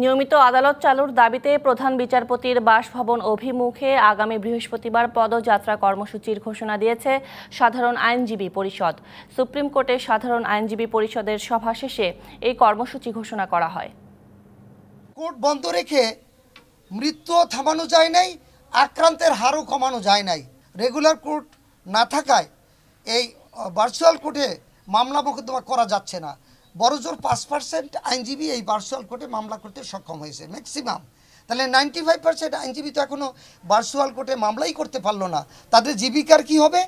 নিয়মিত আদালত চালুর দাবিতে প্রধান বিচারপতির বাসভবন অভিমুখে আগামী বৃহস্পতিবার পদযাত্রা কর্মসূচির ঘোষণা দিয়েছে সাধারণ আইনজীবী পরিষদ সুপ্রিম কোর্টে সাধারণ আইনজীবী পরিষদের সভা শেষে এই কর্মসূচি ঘোষণা করা হয় কোর্ট বন্ধ রেখে মৃত্যু থামানো যায় নাই আক্রান্তের হারও কমানো যায় নাই রেগুলার কোর্ট না থাকায় এই ভার্চুয়াল কোর্টে মামলা মোকদ্দমা করা যাচ্ছে না বড়জোর পাঁচ পার্সেন্ট আইনজীবী এই ভার্চুয়াল কোর্টে মামলা করতে সক্ষম হয়েছে ম্যাক্সিমাম তাহলে নাইনটি ফাইভ পার্সেন্ট আইনজীবী তো এখনও ভার্চুয়াল কোর্টে মামলাই করতে পারলো না তাদের জীবিকার কি হবে